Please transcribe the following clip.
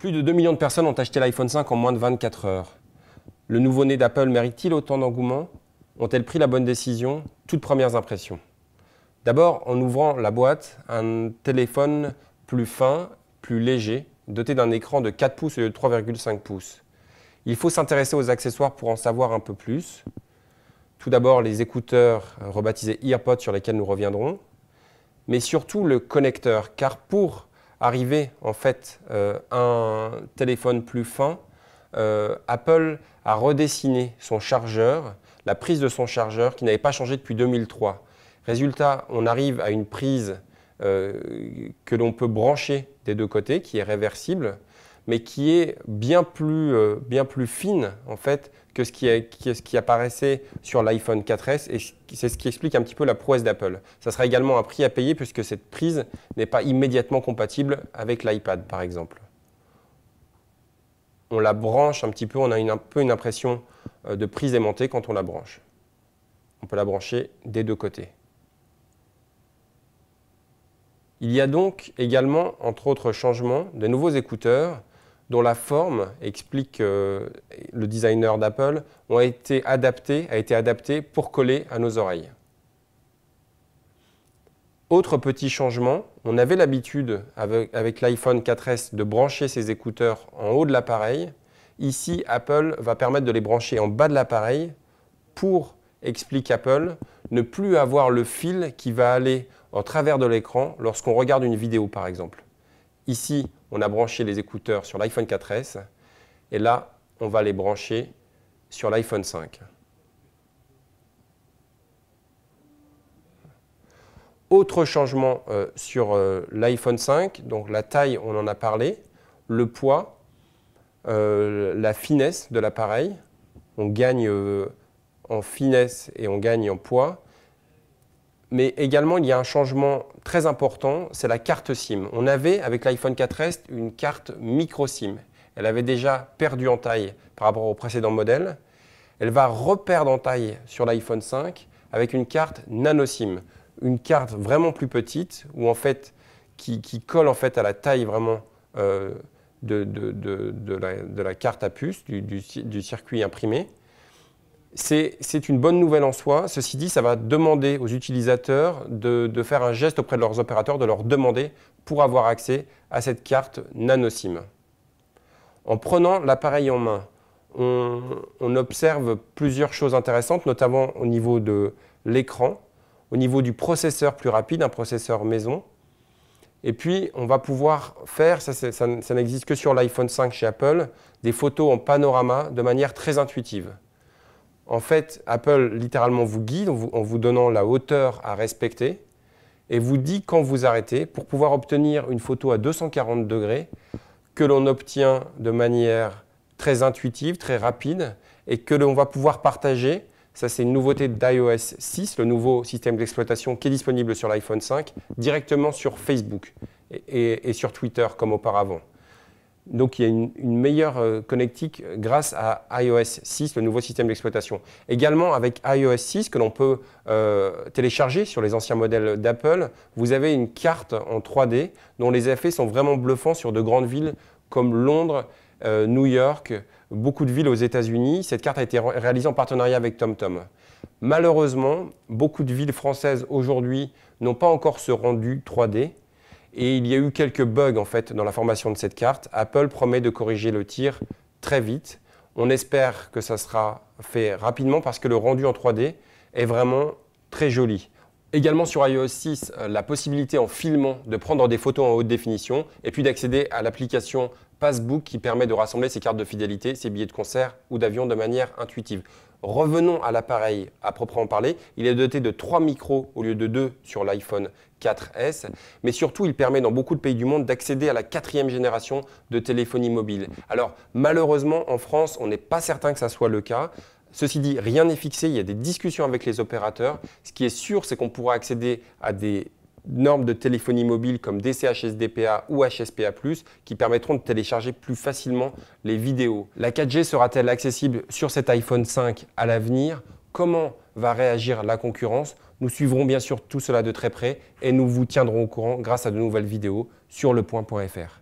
Plus de 2 millions de personnes ont acheté l'iPhone 5 en moins de 24 heures. Le nouveau-né d'Apple mérite-t-il autant d'engouement Ont-elles pris la bonne décision Toutes premières impressions. D'abord, en ouvrant la boîte, un téléphone plus fin, plus léger, doté d'un écran de 4 pouces et de 3,5 pouces. Il faut s'intéresser aux accessoires pour en savoir un peu plus. Tout d'abord, les écouteurs rebaptisés EarPods sur lesquels nous reviendrons, mais surtout le connecteur, car pour Arrivé en fait euh, un téléphone plus fin, euh, Apple a redessiné son chargeur, la prise de son chargeur qui n'avait pas changé depuis 2003. Résultat, on arrive à une prise euh, que l'on peut brancher des deux côtés, qui est réversible, mais qui est bien plus, euh, bien plus fine en fait que ce qui, est ce qui apparaissait sur l'iPhone 4S et c'est ce qui explique un petit peu la prouesse d'Apple. Ça sera également un prix à payer puisque cette prise n'est pas immédiatement compatible avec l'iPad par exemple. On la branche un petit peu, on a un peu une impression euh, de prise aimantée quand on la branche. On peut la brancher des deux côtés. Il y a donc également, entre autres changements, de nouveaux écouteurs dont la forme, explique euh, le designer d'Apple, ont été adaptés, a été adaptée pour coller à nos oreilles. Autre petit changement, on avait l'habitude avec, avec l'iPhone 4S de brancher ses écouteurs en haut de l'appareil. Ici, Apple va permettre de les brancher en bas de l'appareil pour, explique Apple, ne plus avoir le fil qui va aller en travers de l'écran lorsqu'on regarde une vidéo par exemple. Ici, on a branché les écouteurs sur l'iPhone 4S, et là, on va les brancher sur l'iPhone 5. Autre changement euh, sur euh, l'iPhone 5, donc la taille, on en a parlé, le poids, euh, la finesse de l'appareil. On gagne en finesse et on gagne en poids. Mais également, il y a un changement très important, c'est la carte SIM. On avait avec l'iPhone 4S une carte micro SIM. Elle avait déjà perdu en taille par rapport au précédent modèle. Elle va reperdre en taille sur l'iPhone 5 avec une carte nano SIM, une carte vraiment plus petite ou en fait qui, colle en fait à la taille vraiment euh, de, la, carte à puce du circuit imprimé c'est une bonne nouvelle en soi. Ceci dit, ça va demander aux utilisateurs de, faire un geste auprès de leurs opérateurs, de leur demander pour avoir accès à cette carte nanoSIM. En prenant l'appareil en main, on, observe plusieurs choses intéressantes, notamment au niveau de l'écran, au niveau du processeur plus rapide, un processeur maison. Et puis, on va pouvoir faire, ça n'existe que sur l'iPhone 5 chez Apple, des photos en panorama de manière très intuitive en fait, Apple littéralement vous guide en vous, donnant la hauteur à respecter et vous dit quand vous arrêtez pour pouvoir obtenir une photo à 240 degrés que l'on obtient de manière très intuitive, très rapide et que l'on va pouvoir partager. Ça, c'est une nouveauté d'iOS 6, le nouveau système d'exploitation qui est disponible sur l'iPhone 5, directement sur Facebook et sur Twitter comme auparavant. Donc il y a une, meilleure euh, connectique grâce à iOS 6, le nouveau système d'exploitation. Également avec iOS 6 que l'on peut euh, télécharger sur les anciens modèles d'Apple, vous avez une carte en 3D dont les effets sont vraiment bluffants sur de grandes villes comme Londres, euh, New York, beaucoup de villes aux États-Unis. Cette carte a été réalisée en partenariat avec TomTom. Malheureusement, beaucoup de villes françaises aujourd'hui n'ont pas encore ce rendu 3D. Et il y a eu quelques bugs en fait dans la formation de cette carte. Apple promet de corriger le tir très vite. On espère que ça sera fait rapidement parce que le rendu en 3D est vraiment très joli. Également sur iOS 6, euh, la possibilité en filmant de prendre des photos en haute définition et puis d'accéder à l'application Passbook qui permet de rassembler ses cartes de fidélité, ses billets de concert ou d'avion de manière intuitive. Revenons à l'appareil à proprement parler. Il est doté de trois micros au lieu de deux sur l'iPhone 4S, mais surtout il permet dans beaucoup de pays du monde d'accéder à la quatrième génération de téléphonie mobile. Alors malheureusement en France on n'est pas certain que ça soit le cas. Ceci dit, rien n'est fixé, il y a des discussions avec les opérateurs. Ce qui est sûr, c'est qu'on pourra accéder à des normes de téléphonie mobile comme DCHSDPA ou HSPA+, qui permettront de télécharger plus facilement les vidéos. La 4G sera-t-elle accessible sur cet iPhone 5 à l'avenir Comment va réagir la concurrence Nous suivrons bien sûr tout cela de très près et nous vous tiendrons au courant grâce à de nouvelles vidéos sur lepoint.fr.